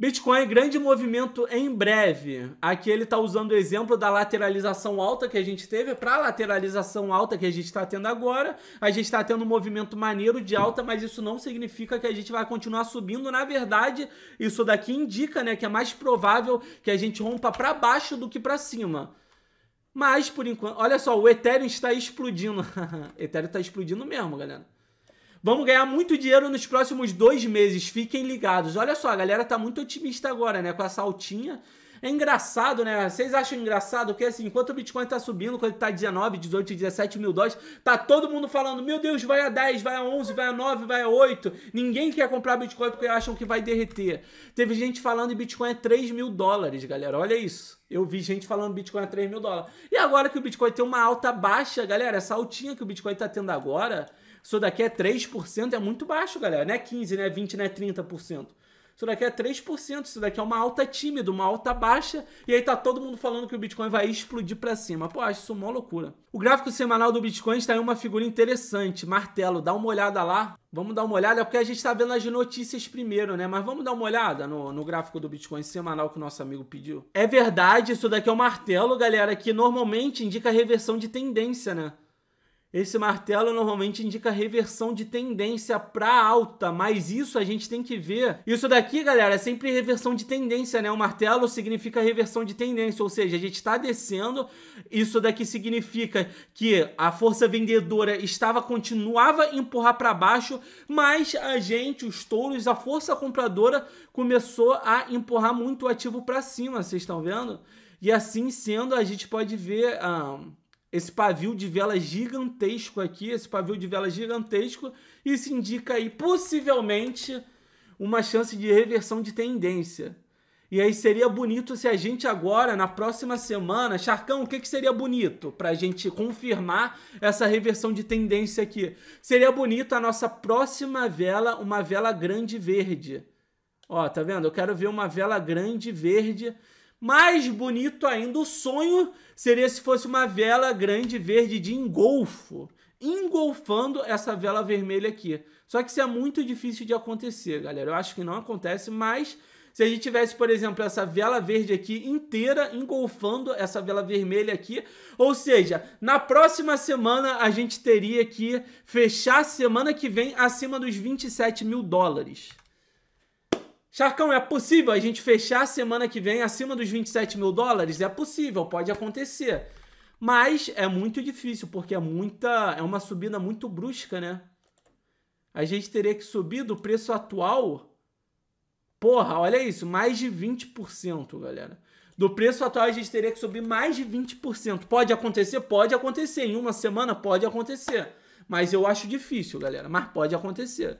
Bitcoin, é grande movimento em breve. Aqui ele está usando o exemplo da lateralização alta que a gente teve. Para a lateralização alta que a gente está tendo agora, a gente está tendo um movimento maneiro de alta, mas isso não significa que a gente vai continuar subindo. Na verdade, isso daqui indica né, que é mais provável que a gente rompa para baixo do que para cima. Mas, por enquanto, olha só, o Ethereum está explodindo. Ethereum está explodindo mesmo, galera. Vamos ganhar muito dinheiro nos próximos dois meses, fiquem ligados. Olha só, a galera tá muito otimista agora, né? Com a saltinha. É engraçado, né? Vocês acham engraçado que assim, enquanto o Bitcoin tá subindo, quando ele tá 19, 18, 17 mil dólares, tá todo mundo falando, meu Deus, vai a 10, vai a 11, vai a 9, vai a 8. Ninguém quer comprar Bitcoin porque acham que vai derreter. Teve gente falando que Bitcoin é 3 mil dólares, galera. Olha isso. Eu vi gente falando Bitcoin a é 3 mil dólares. E agora que o Bitcoin tem uma alta baixa, galera, essa altinha que o Bitcoin tá tendo agora, isso daqui é 3%, é muito baixo, galera. Não é 15, não é 20, não é 30%. Isso daqui é 3%, isso daqui é uma alta tímida, uma alta baixa, e aí tá todo mundo falando que o Bitcoin vai explodir para cima. Pô, acho isso uma loucura. O gráfico semanal do Bitcoin está em uma figura interessante, martelo, dá uma olhada lá. Vamos dar uma olhada, porque a gente está vendo as notícias primeiro, né? Mas vamos dar uma olhada no, no gráfico do Bitcoin semanal que o nosso amigo pediu. É verdade, isso daqui é um martelo, galera, que normalmente indica reversão de tendência, né? Esse martelo normalmente indica reversão de tendência para alta, mas isso a gente tem que ver. Isso daqui, galera, é sempre reversão de tendência, né? O martelo significa reversão de tendência, ou seja, a gente está descendo. Isso daqui significa que a força vendedora estava continuava a empurrar para baixo, mas a gente, os touros, a força compradora começou a empurrar muito o ativo para cima, vocês estão vendo? E assim sendo, a gente pode ver. Um, esse pavio de vela gigantesco aqui, esse pavio de vela gigantesco, isso indica aí possivelmente uma chance de reversão de tendência. E aí seria bonito se a gente agora, na próxima semana, Charcão, o que, que seria bonito para a gente confirmar essa reversão de tendência aqui? Seria bonito a nossa próxima vela, uma vela grande verde. Ó, tá vendo? Eu quero ver uma vela grande verde mais bonito ainda, o sonho seria se fosse uma vela grande verde de engolfo, engolfando essa vela vermelha aqui. Só que isso é muito difícil de acontecer, galera. Eu acho que não acontece, mas se a gente tivesse, por exemplo, essa vela verde aqui inteira engolfando essa vela vermelha aqui, ou seja, na próxima semana a gente teria que fechar a semana que vem acima dos 27 mil dólares. Charcão, é possível a gente fechar a semana que vem acima dos 27 mil dólares? É possível, pode acontecer. Mas é muito difícil, porque é muita. É uma subida muito brusca, né? A gente teria que subir do preço atual. Porra, olha isso, mais de 20%, galera. Do preço atual a gente teria que subir mais de 20%. Pode acontecer? Pode acontecer. Em uma semana pode acontecer. Mas eu acho difícil, galera. Mas pode acontecer.